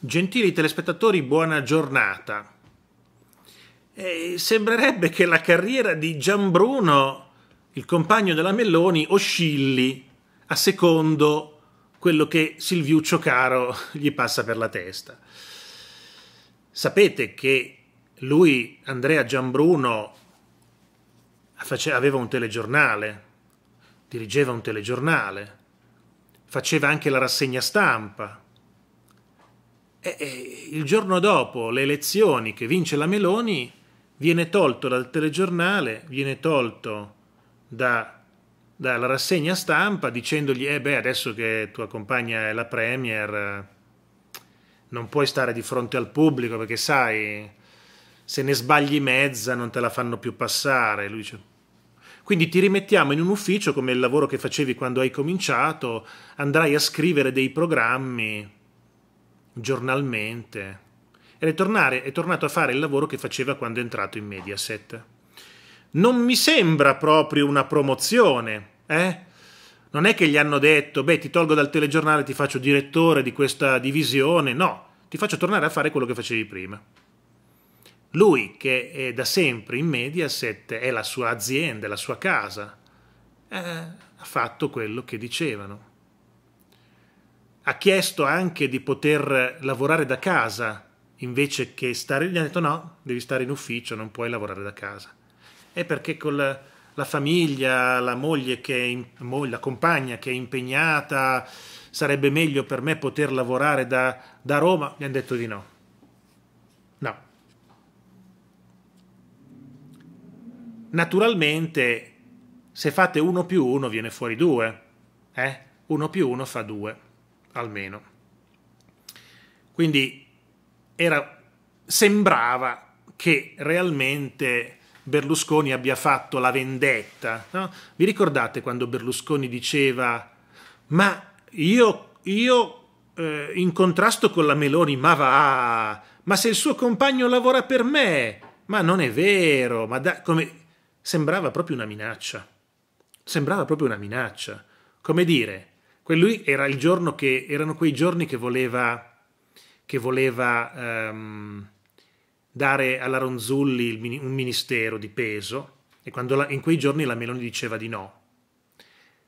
Gentili telespettatori, buona giornata. E sembrerebbe che la carriera di Gianbruno, il compagno della Melloni, oscilli a secondo quello che Silviuccio Caro gli passa per la testa. Sapete che lui, Andrea Gianbruno, aveva un telegiornale, dirigeva un telegiornale, faceva anche la rassegna stampa e, eh, e, eh, il giorno dopo le elezioni che vince la Meloni viene tolto dal telegiornale, viene tolto da, dalla rassegna stampa dicendogli eh beh adesso che tua compagna è la Premier eh, non puoi stare di fronte al pubblico perché sai se ne sbagli mezza non te la fanno più passare. Lui dice. Quindi ti rimettiamo in un ufficio come il lavoro che facevi quando hai cominciato, andrai a scrivere dei programmi giornalmente. Ed è, tornare, è tornato a fare il lavoro che faceva quando è entrato in Mediaset. Non mi sembra proprio una promozione, eh? Non è che gli hanno detto, beh, ti tolgo dal telegiornale, ti faccio direttore di questa divisione, no, ti faccio tornare a fare quello che facevi prima. Lui che è da sempre in Mediaset è la sua azienda, la sua casa, eh, ha fatto quello che dicevano ha chiesto anche di poter lavorare da casa invece che stare gli ha detto no, devi stare in ufficio, non puoi lavorare da casa. È perché con la, la famiglia, la moglie che è in, la compagna che è impegnata, sarebbe meglio per me poter lavorare da, da Roma, gli hanno detto di no. No. Naturalmente, se fate uno più uno viene fuori due eh? uno più uno fa due almeno. Quindi era, sembrava che realmente Berlusconi abbia fatto la vendetta. No? Vi ricordate quando Berlusconi diceva ma io, io eh, in contrasto con la Meloni, ma va, ma se il suo compagno lavora per me, ma non è vero, ma da, come... sembrava proprio una minaccia, sembrava proprio una minaccia, come dire, quello era il giorno che erano quei giorni che voleva, che voleva um, dare alla Ronzulli un ministero di peso e quando la, in quei giorni la Meloni diceva di no.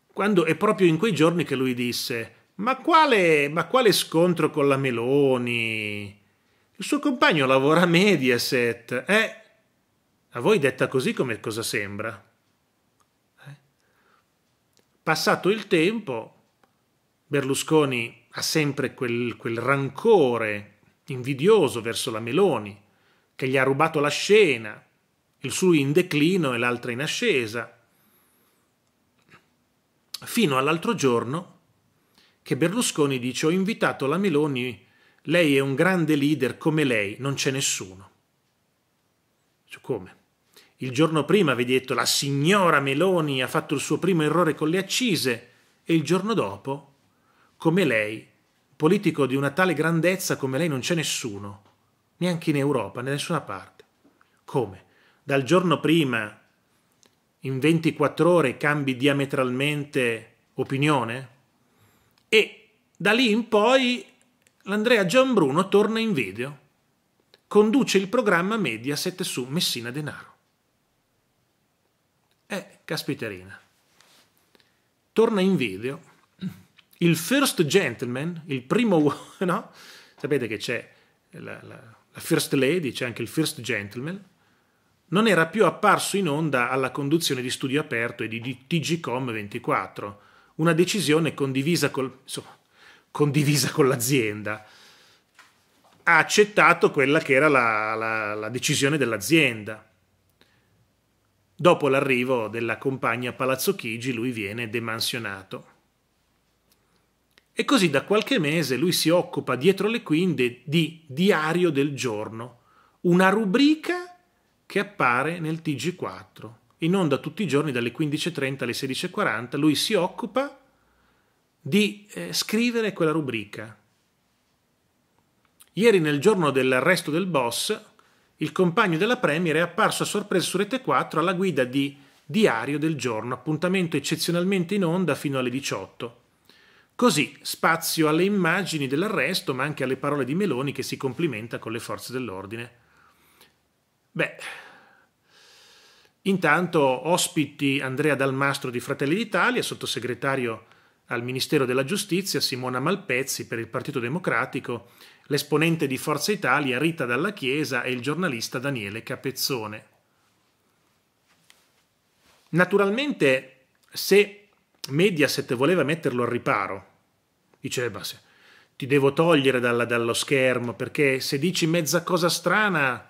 Quando è proprio in quei giorni che lui disse ma quale, ma quale scontro con la Meloni? Il suo compagno lavora a Mediaset. Eh, a voi detta così come cosa sembra? Eh? Passato il tempo, Berlusconi ha sempre quel, quel rancore invidioso verso la Meloni, che gli ha rubato la scena, il suo in declino e l'altra in ascesa, fino all'altro giorno che Berlusconi dice ho invitato la Meloni, lei è un grande leader come lei, non c'è nessuno. Cioè, come? Il giorno prima avevi detto la signora Meloni ha fatto il suo primo errore con le accise e il giorno dopo come lei, politico di una tale grandezza come lei non c'è nessuno, neanche in Europa, da nessuna parte. Come? Dal giorno prima, in 24 ore, cambi diametralmente opinione? E da lì in poi l'Andrea Gianbruno torna in video, conduce il programma Mediaset su Messina Denaro. Eh, caspiterina. Torna in video il first gentleman, il primo no? Sapete che c'è la, la, la first lady, c'è anche il first gentleman, non era più apparso in onda alla conduzione di Studio Aperto e di TGCOM 24, una decisione condivisa, col, insomma, condivisa con l'azienda. Ha accettato quella che era la, la, la decisione dell'azienda. Dopo l'arrivo della compagna Palazzo Chigi, lui viene demansionato. E così da qualche mese lui si occupa dietro le quinte di Diario del Giorno, una rubrica che appare nel TG4. In onda tutti i giorni dalle 15.30 alle 16.40 lui si occupa di eh, scrivere quella rubrica. Ieri nel giorno dell'arresto del boss, il compagno della Premier è apparso a sorpresa su Rete 4 alla guida di Diario del Giorno, appuntamento eccezionalmente in onda fino alle 18. Così spazio alle immagini dell'arresto, ma anche alle parole di Meloni che si complimenta con le forze dell'ordine. Beh, intanto ospiti Andrea Dalmastro di Fratelli d'Italia, sottosegretario al Ministero della Giustizia, Simona Malpezzi per il Partito Democratico, l'esponente di Forza Italia Rita Dalla Chiesa e il giornalista Daniele Capezzone. Naturalmente, se Mediaset voleva metterlo al riparo dice Diceva, eh, ti devo togliere dalla, dallo schermo perché se dici mezza cosa strana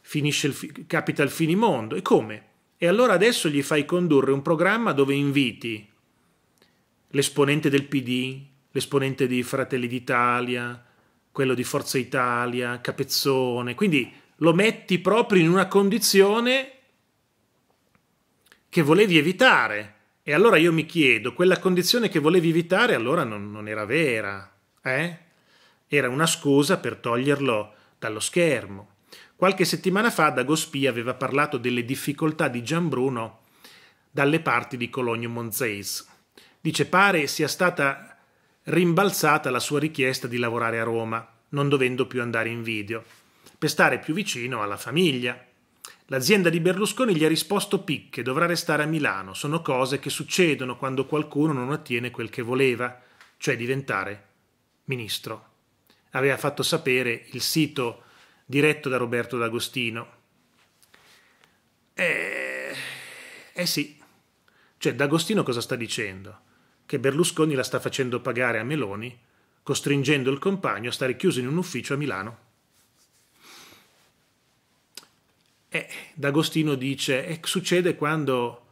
finisce il, capita il finimondo. E come? E allora adesso gli fai condurre un programma dove inviti l'esponente del PD, l'esponente di Fratelli d'Italia, quello di Forza Italia, Capezzone. Quindi lo metti proprio in una condizione che volevi evitare. E allora io mi chiedo, quella condizione che volevi evitare allora non, non era vera, eh? Era una scusa per toglierlo dallo schermo. Qualche settimana fa Dagospia aveva parlato delle difficoltà di Gianbruno dalle parti di Cologno Monzeis. Dice pare sia stata rimbalzata la sua richiesta di lavorare a Roma, non dovendo più andare in video, per stare più vicino alla famiglia. L'azienda di Berlusconi gli ha risposto picche, dovrà restare a Milano, sono cose che succedono quando qualcuno non ottiene quel che voleva, cioè diventare ministro. Aveva fatto sapere il sito diretto da Roberto D'Agostino. Eh, eh sì, cioè D'Agostino cosa sta dicendo? Che Berlusconi la sta facendo pagare a Meloni, costringendo il compagno a stare chiuso in un ufficio a Milano. Eh, D'Agostino dice, eh, succede quando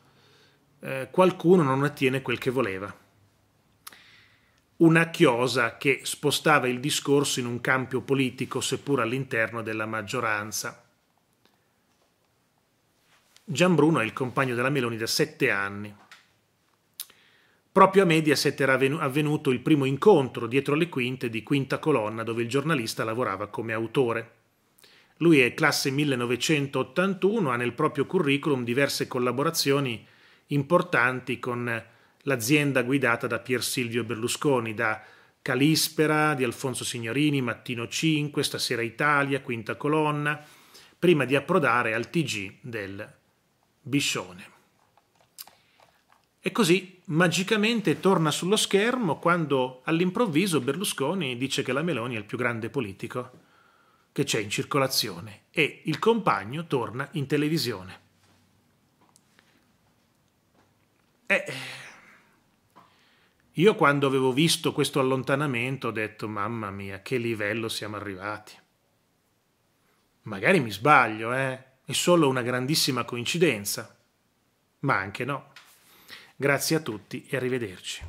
eh, qualcuno non ottiene quel che voleva. Una chiosa che spostava il discorso in un campo politico, seppur all'interno della maggioranza. Gianbruno è il compagno della Meloni da sette anni. Proprio a Mediaset era avvenuto il primo incontro dietro le quinte di Quinta Colonna, dove il giornalista lavorava come autore. Lui è classe 1981, ha nel proprio curriculum diverse collaborazioni importanti con l'azienda guidata da Pier Silvio Berlusconi, da Calispera, di Alfonso Signorini, Mattino 5, Stasera Italia, Quinta Colonna, prima di approdare al TG del Biscione. E così magicamente torna sullo schermo quando all'improvviso Berlusconi dice che la Meloni è il più grande politico che c'è in circolazione e il compagno torna in televisione. Eh, io quando avevo visto questo allontanamento ho detto mamma mia che livello siamo arrivati. Magari mi sbaglio, eh? È solo una grandissima coincidenza. Ma anche no. Grazie a tutti e arrivederci.